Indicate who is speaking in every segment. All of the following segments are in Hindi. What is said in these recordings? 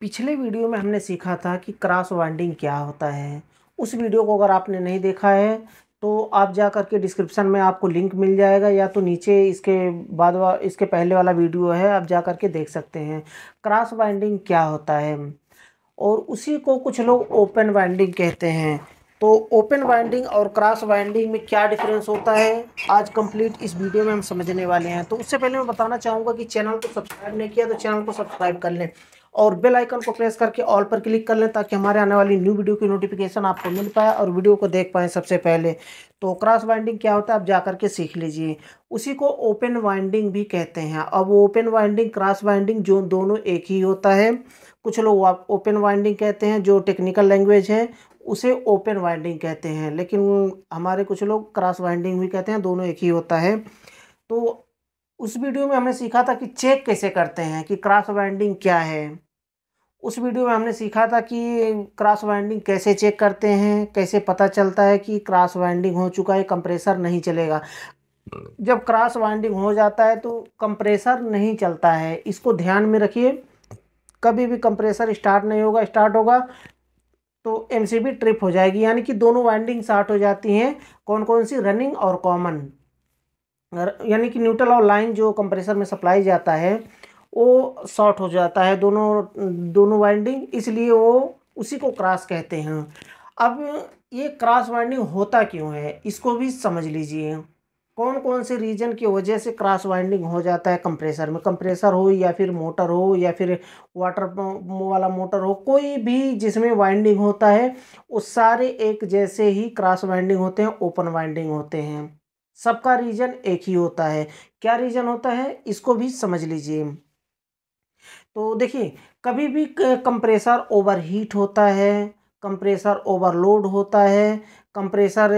Speaker 1: पिछले वीडियो में हमने सीखा था कि क्रॉस वाइंडिंग क्या होता है उस वीडियो को अगर आपने नहीं देखा है तो आप जा कर के डिस्क्रिप्शन में आपको लिंक मिल जाएगा या तो नीचे इसके बाद वा, इसके पहले वाला वीडियो है आप जा कर के देख सकते हैं क्रॉस वाइंडिंग क्या होता है और उसी को कुछ लोग ओपन वाइंडिंग कहते हैं तो ओपन वाइंडिंग और क्रॉस वाइंडिंग में क्या डिफरेंस होता है आज कंप्लीट इस वीडियो में हम समझने वाले हैं तो उससे पहले मैं बताना चाहूँगा कि चैनल को सब्सक्राइब नहीं किया तो चैनल को सब्सक्राइब कर लें और बेल आइकन को प्रेस करके ऑल पर क्लिक कर लें ताकि हमारे आने वाली न्यू वीडियो की नोटिफिकेशन आपको मिल पाए और वीडियो को देख पाएँ सबसे पहले तो क्रॉस वाइंडिंग क्या होता है आप जा कर के सीख लीजिए उसी को ओपन वाइंडिंग भी कहते हैं अब ओपन वाइंडिंग क्रॉस वाइंडिंग जो दोनों एक ही होता है कुछ लोग ओपन वाइंडिंग कहते हैं जो टेक्निकल लैंग्वेज है उसे ओपन वाइंडिंग कहते हैं लेकिन हमारे कुछ लोग क्रॉस वाइंडिंग भी कहते हैं दोनों एक ही होता है तो उस वीडियो में हमने सीखा था कि चेक कैसे करते हैं कि क्रॉस वाइंडिंग क्या है उस वीडियो में हमने सीखा था कि क्रॉस वाइंडिंग कैसे चेक करते हैं कैसे पता चलता है कि क्रॉस वाइंडिंग हो चुका है कंप्रेसर नहीं चलेगा जब क्रॉस वाइंडिंग हो जाता है तो कंप्रेसर नहीं चलता है इसको ध्यान में रखिए कभी भी कंप्रेसर स्टार्ट नहीं होगा स्टार्ट होगा तो एम ट्रिप हो जाएगी यानी कि दोनों वाइंडिंग शार्ट हो जाती हैं कौन कौन सी रनिंग और कॉमन यानी कि न्यूट्रल और लाइन जो कंप्रेसर में सप्लाई जाता है वो शॉर्ट हो जाता है दोनों दोनों वाइंडिंग इसलिए वो उसी को क्रॉस कहते हैं अब ये क्रॉस वाइंडिंग होता क्यों है इसको भी समझ लीजिए कौन कौन से रीजन की वजह से क्रॉस वाइंडिंग हो जाता है कंप्रेसर में कंप्रेसर हो या फिर मोटर हो या फिर वाटर वाला मोटर हो कोई भी जिसमें वाइंडिंग होता है वो सारे एक जैसे ही क्रॉस वाइंडिंग होते हैं ओपन वाइंडिंग होते हैं सबका रीजन एक ही होता है क्या रीजन होता है इसको भी समझ लीजिए तो देखिए कभी भी कंप्रेसर ओवरहीट होता है कंप्रेसर ओवरलोड होता है कंप्रेसर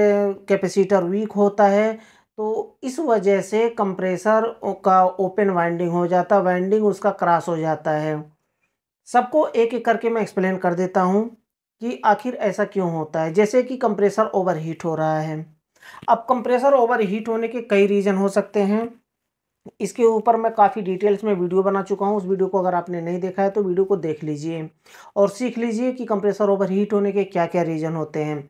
Speaker 1: कैपेसिटर वीक होता है तो इस वजह से कंप्रेसर का ओपन वाइंडिंग हो जाता वाइंडिंग उसका क्रॉस हो जाता है सबको एक एक करके मैं एक्सप्लेन कर देता हूँ कि आखिर ऐसा क्यों होता है जैसे कि कंप्रेसर ओवरहीट हो रहा है अब कंप्रेसर ओवरहीट होने के कई रीज़न हो सकते हैं इसके ऊपर मैं काफ़ी डिटेल्स में वीडियो बना चुका हूँ उस वीडियो को अगर आपने नहीं देखा है तो वीडियो को देख लीजिए और सीख लीजिए कि कंप्रेसर ओवर हीट होने के क्या क्या रीज़न होते हैं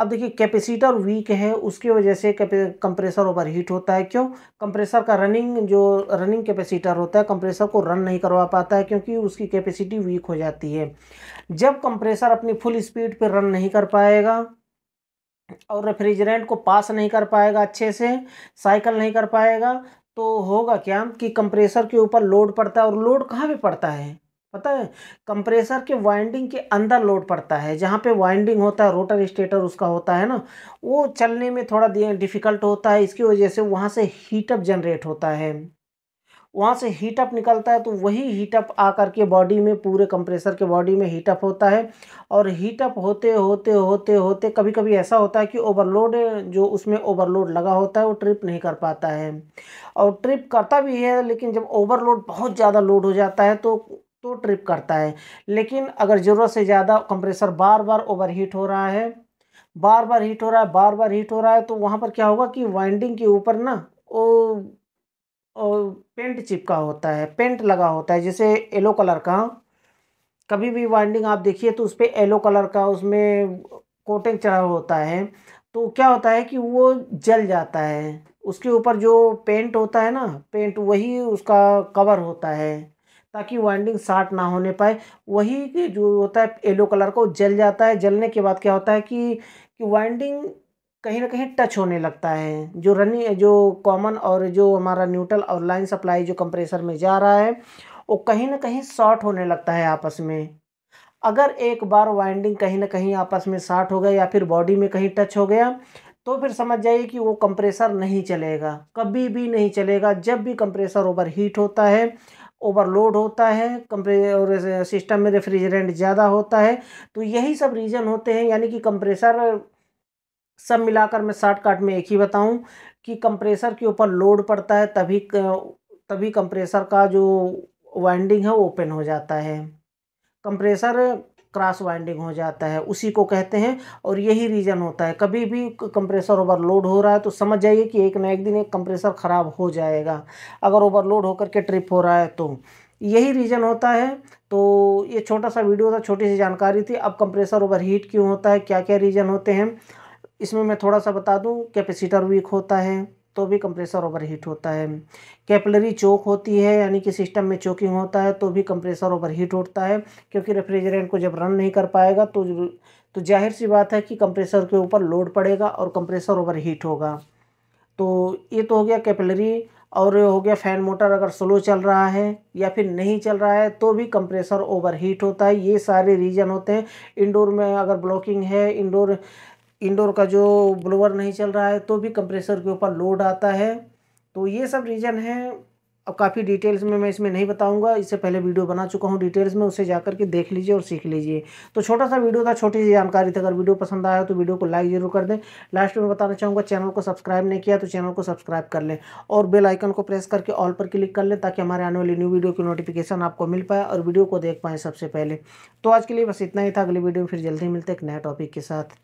Speaker 1: अब देखिए कैपेसिटर वीक है उसकी वजह से कंप्रेसर ओवर हीट होता है क्यों कंप्रेसर का रनिंग जो रनिंग कैपेसिटर होता है कंप्रेसर को रन नहीं करवा पाता है क्योंकि उसकी कैपेसिटी वीक हो जाती है जब कंप्रेसर अपनी फुल स्पीड पर रन नहीं कर पाएगा और रेफ्रिजरेंट को पास नहीं कर पाएगा अच्छे से साइकिल नहीं कर पाएगा तो होगा क्या कि कंप्रेसर के ऊपर लोड पड़ता है और लोड कहाँ पे पड़ता है पता है कंप्रेसर के वाइंडिंग के अंदर लोड पड़ता है जहाँ पे वाइंडिंग होता है रोटर स्टेटर उसका होता है ना वो चलने में थोड़ा डिफ़िकल्ट होता है इसकी वजह से वहाँ से हीटअप जनरेट होता है वहाँ से हीटअप निकलता है तो वही हीटअप आकर के बॉडी में पूरे कंप्रेसर के बॉडी में हीटअप होता है और हीटअप होते होते होते होते कभी कभी ऐसा होता है कि ओवरलोड जो उसमें ओवरलोड लगा होता है वो ट्रिप नहीं कर पाता है और ट्रिप करता भी है लेकिन जब ओवरलोड बहुत ज़्यादा लोड हो जाता है तो तो ट्रिप करता है लेकिन अगर ज़रूरत से ज़्यादा कंप्रेसर बार बार ओवर हीट हो रहा है बार बार हीट हो रहा है बार बार हीट हो रहा है तो वहाँ पर क्या होगा कि वाइंडिंग के ऊपर ना वो और पेंट चिपका होता है पेंट लगा होता है जैसे येलो कलर का कभी भी वाइंडिंग आप देखिए तो उस पर येलो कलर का उसमें कोटिंग चढ़ा होता है तो क्या होता है कि वो जल जाता है उसके ऊपर जो पेंट होता है ना पेंट वही उसका कवर होता है ताकि वाइंडिंग शार्ट ना होने पाए वही जो होता है येलो कलर का वो जल जाता है जलने के बाद क्या होता है कि कि वाइंडिंग कहीं ना कहीं टच होने लगता है जो रनिंग जो कॉमन और जो हमारा न्यूट्रल और लाइन सप्लाई जो कंप्रेसर में जा रहा है वो कहीं ना कहीं शॉर्ट होने लगता है आपस में अगर एक बार वाइंडिंग कहीं ना कहीं आपस में शॉर्ट हो गया या फिर बॉडी में कहीं टच हो गया तो फिर समझ जाइए कि वो कंप्रेसर नहीं चलेगा कभी भी नहीं चलेगा जब भी कंप्रेसर ओवर हीट होता है ओवरलोड होता है कंप्रे और सिस्टम में रेफ्रिजरेंट ज़्यादा होता है तो यही सब रीज़न होते हैं यानी कि कंप्रेसर सब मिलाकर मैं शॉर्टकट में एक ही बताऊं कि कंप्रेसर के ऊपर लोड पड़ता है तभी तभी कंप्रेसर का जो वाइंडिंग है वो ओपन हो जाता है कंप्रेसर क्रॉस वाइंडिंग हो जाता है उसी को कहते हैं और यही रीज़न होता है कभी भी कंप्रेसर ओवरलोड हो रहा है तो समझ जाइए कि एक ना एक दिन एक कंप्रेसर ख़राब हो जाएगा अगर ओवरलोड होकर के ट्रिप हो रहा है तो यही रीज़न होता है तो ये छोटा सा वीडियो था छोटी सी जानकारी थी अब कंप्रेसर ओवर हीट क्यों होता है क्या क्या रीज़न होते हैं इसमें मैं थोड़ा सा बता दूँ कैपेसिटर वीक होता है तो भी कंप्रेसर ओवरहीट होता है कैपलरी चोक होती है यानी कि सिस्टम में चोकिंग होता है तो भी कंप्रेसर ओवरहीट होता है क्योंकि रेफ्रिजरेंट को जब रन नहीं कर पाएगा तो तो जाहिर सी बात है कि कंप्रेसर के ऊपर लोड पड़ेगा और कंप्रेसर ओवरहीट होगा तो ये तो हो गया कैपलरी और हो गया फ़ैन मोटर अगर स्लो चल रहा है या फिर नहीं चल रहा है तो भी कंप्रेसर ओवरहीट होता है ये सारे रीज़न होते हैं इंडोर में अगर ब्लॉकिंग है इंडोर इंडोर का जो ब्लोअर नहीं चल रहा है तो भी कंप्रेसर के ऊपर लोड आता है तो ये सब रीज़न है अब काफ़ी डिटेल्स में मैं इसमें नहीं बताऊंगा इससे पहले वीडियो बना चुका हूँ डिटेल्स में उसे जाकर के देख लीजिए और सीख लीजिए तो छोटा सा वीडियो था छोटी सी जानकारी थी अगर वीडियो पसंद आया तो वीडियो को लाइक जरूर कर दें लास्ट में बताना चाहूँगा चैनल को सब्सक्राइब नहीं किया तो चैनल को सब्सक्राइब कर लें और बेल आइकन को प्रेस करके ऑल पर क्लिक कर लें ताकि हमारे आने वाली न्यू वीडियो की नोटिफिकेशन आपको मिल पाए और वीडियो को देख पाएँ सबसे पहले तो आज के लिए बस इतना ही था अगली वीडियो में फिर जल्दी मिलते एक नए टॉपिक के साथ